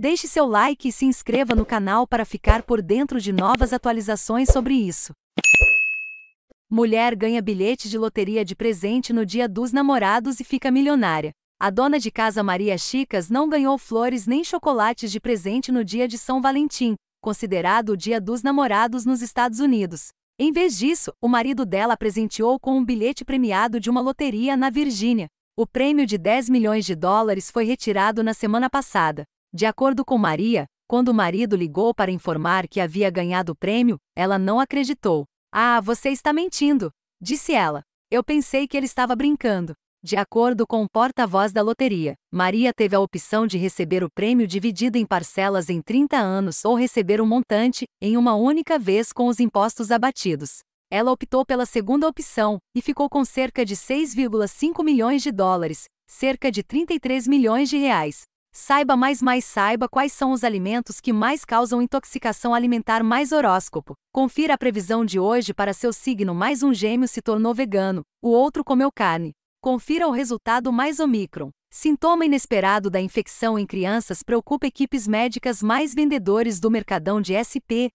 Deixe seu like e se inscreva no canal para ficar por dentro de novas atualizações sobre isso. Mulher ganha bilhete de loteria de presente no Dia dos Namorados e fica milionária. A dona de casa Maria Chicas não ganhou flores nem chocolates de presente no dia de São Valentim, considerado o Dia dos Namorados nos Estados Unidos. Em vez disso, o marido dela presenteou com um bilhete premiado de uma loteria na Virgínia. O prêmio de 10 milhões de dólares foi retirado na semana passada. De acordo com Maria, quando o marido ligou para informar que havia ganhado o prêmio, ela não acreditou. Ah, você está mentindo, disse ela. Eu pensei que ele estava brincando. De acordo com o porta-voz da loteria, Maria teve a opção de receber o prêmio dividido em parcelas em 30 anos ou receber o um montante, em uma única vez com os impostos abatidos. Ela optou pela segunda opção e ficou com cerca de 6,5 milhões de dólares, cerca de 33 milhões de reais, Saiba mais mais saiba quais são os alimentos que mais causam intoxicação alimentar mais horóscopo. Confira a previsão de hoje para seu signo mais um gêmeo se tornou vegano, o outro comeu carne. Confira o resultado mais Omicron. Sintoma inesperado da infecção em crianças preocupa equipes médicas mais vendedores do mercadão de SP,